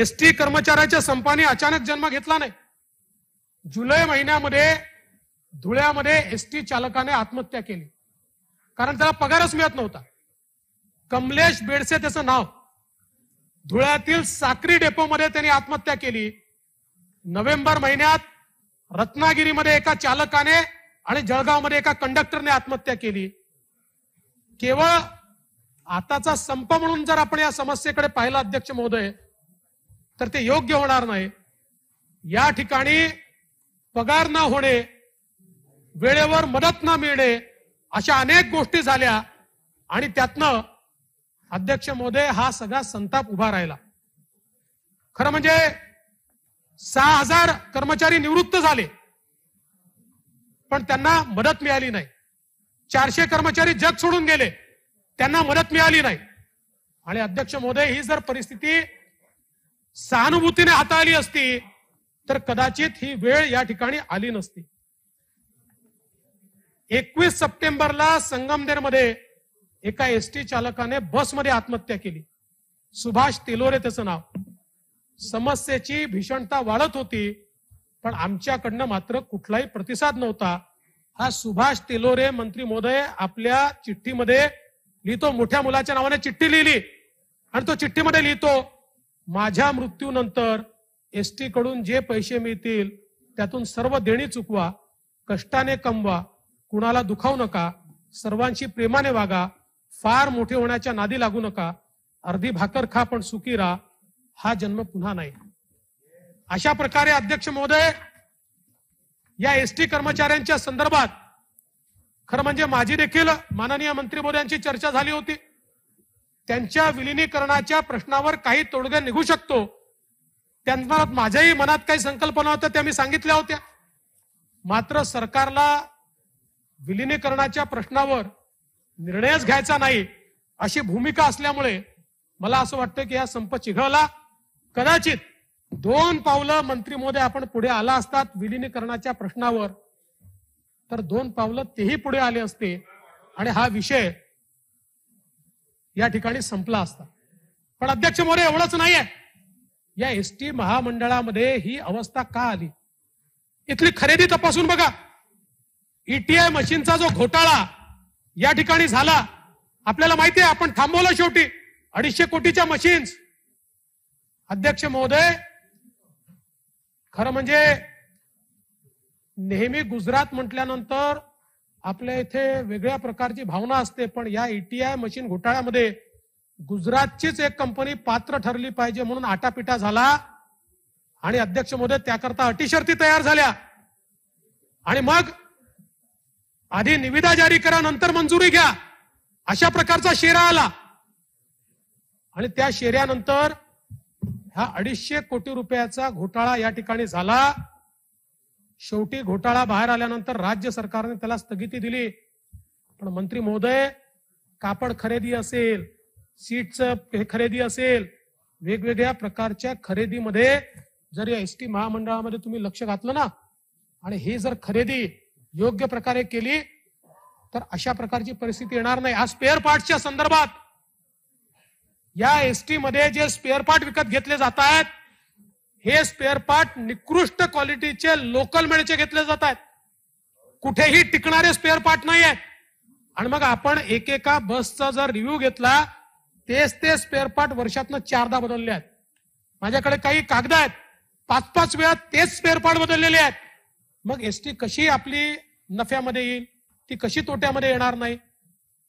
ST कर्मचाऱ्याच्या संपाने अचानक जन्म घेतला नाही जुलै महिन्यामध्ये धुळ्यामध्ये एस टी चालकाने आत्महत्या केली कारण त्याला पगारच मिळत नव्हता कमलेश बेडसे त्याचं नाव धुळ्यातील साक्री डेपोमध्ये त्यांनी आत्महत्या केली नोव्हेंबर महिन्यात रत्नागिरीमध्ये एका चालकाने आणि जळगावमध्ये एका कंडक्टरने आत्महत्या केली केवळ आताचा संप म्हणून जर आपण या समस्येकडे पाहिला अध्यक्ष महोदय तर ते योग्य होणार नाही या ठिकाणी पगार ना होणे वेळेवर मदत ना मिळणे अशा अनेक गोष्टी झाल्या आणि त्यातनं अध्यक्ष मोदय हा सगळा संताप उभा राहिला खरं म्हणजे सहा हजार कर्मचारी निवृत्त झाले पण त्यांना मदत मिळाली नाही चारशे कर्मचारी जग सोडून गेले त्यांना मदत मिळाली नाही आणि अध्यक्ष मोदय ही जर परिस्थिती सहानुभूतीने हाताळली असती तर कदाचित ही वेळ या ठिकाणी आली नसती एकवीस सप्टेंबरला मध्ये एका एसटी चालकाने बसमध्ये आत्महत्या केली सुभाष तेलोरे त्याचं नाव समस्येची भीषणता वाढत होती पण आमच्याकडनं मात्र कुठलाही प्रतिसाद नव्हता हा सुभाष तेलोरे मंत्री महोदय आपल्या चिठ्ठीमध्ये लिहितो मोठ्या मुलाच्या नावाने चिठ्ठी लिहिली आणि तो चिठ्ठीमध्ये लिहितो माझ्या मृत्यूनंतर एस टी कडून जे पैसे मिळतील त्यातून सर्व देणी चुकवा कष्टाने कमवा कुणाला दुखावू नका सर्वांशी प्रेमाने वागा फार मोठे होण्याच्या नादी लागू नका अर्धी भाकर खा पण सुखी राहा हा जन्म पुन्हा नाही अशा प्रकारे अध्यक्ष महोदय या एस टी कर्मचाऱ्यांच्या संदर्भात खरं म्हणजे माझी देखील माननीय मंत्री महोदयांची चर्चा झाली होती त्यांच्या विलिनीकरणाच्या प्रश्नावर काही तोडगा निघू शकतो त्यांना माझ्याही मनात काही संकल्पना होत्या त्या मी सांगितल्या होत्या मात्र सरकारला विलिनीकरणाच्या प्रश्नावर निर्णयच घ्यायचा नाही अशी भूमिका असल्यामुळे मला असं वाटतं की हा संप चिघळला कदाचित दोन पावलं मंत्री मोदी आपण पुढे आला असतात विलिनीकरणाच्या प्रश्नावर तर दोन पावलं तेही पुढे आले असते आणि हा विषय या ठिकाणी संपला असता पण अध्यक्ष मोरे एवढंच नाहीये या एस टी महामंडळामध्ये ही अवस्था का आली इथली खरेदी तपासून बघा ईटीआय e मशीनचा जो घोटाळा या ठिकाणी झाला आपल्याला माहिती आहे आपण थांबवलं शेवटी अडीचशे कोटीच्या मशीन्स अध्यक्ष महोदय खरं म्हणजे नेहमी गुजरात म्हटल्यानंतर आपल्या इथे वेगळ्या प्रकारची भावना असते पण या ईटीआय e मशीन घोटाळ्यामध्ये गुजरातचीच एक कंपनी पात्र ठरली पाहिजे म्हणून आटापिटा झाला आणि अध्यक्ष मोदी त्याकरता अटीशर्ती तयार झाल्या आणि मग आधी निविदा जारी करा नंतर मंजुरी घ्या अशा प्रकारचा शेरा आला आणि त्या शेऱ्यानंतर हा अडीचशे कोटी रुपयाचा घोटाळा या ठिकाणी झाला शेवटी घोटाळा बाहेर आल्यानंतर राज्य सरकारने त्याला स्थगिती दिली पण मंत्री महोदय कापड खरेदी असेल सीटचं खरेदी असेल वेगवेगळ्या प्रकारच्या खरेदीमध्ये जर या एस टी महामंडळामध्ये तुम्ही लक्ष घातलं ना आणि ही जर खरेदी योग्य प्रकारे केली तर अशा प्रकारची परिस्थिती येणार नाही आज स्पेअर पार्टच्या संदर्भात या एसटी मध्ये जे स्पेअर पार्ट विकत घेतले जात आहेत हे स्पेअर पार्ट निकृष्ट क्वालिटीचे लोकल मेळचे घेतले जात आहेत कुठेही टिकणारे स्पेअर पार्ट नाही आहेत आणि मग आपण एकेका बसचा जर रिव्ह्यू घेतला तेच ते स्पेअर पार्ट वर्षातनं चारदा बदलले आहेत माझ्याकडे काही कागद आहेत पाच पाच वेळा तेच स्पेअर पार्ट बदललेले आहेत मग एस कशी आपली नफ्यामध्ये येईल ती कशी तोट्यामध्ये येणार नाही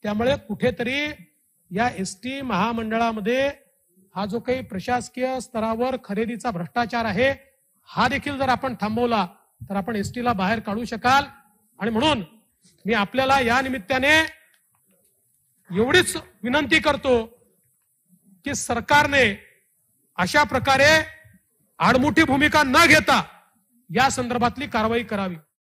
त्यामुळे कुठेतरी या एस टी महामंडळामध्ये हा जो काही प्रशासकीय स्तरावर खरेदीचा भ्रष्टाचार आहे हा देखील जर आपण थांबवला तर आपण एसटीला बाहेर काढू शकाल आणि म्हणून मी आपल्याला या निमित्ताने एवढीच विनंती करतो की सरकारने अशा प्रकारे आडमुठी भूमिका न घेता या संदर्भातली कारवाई करावी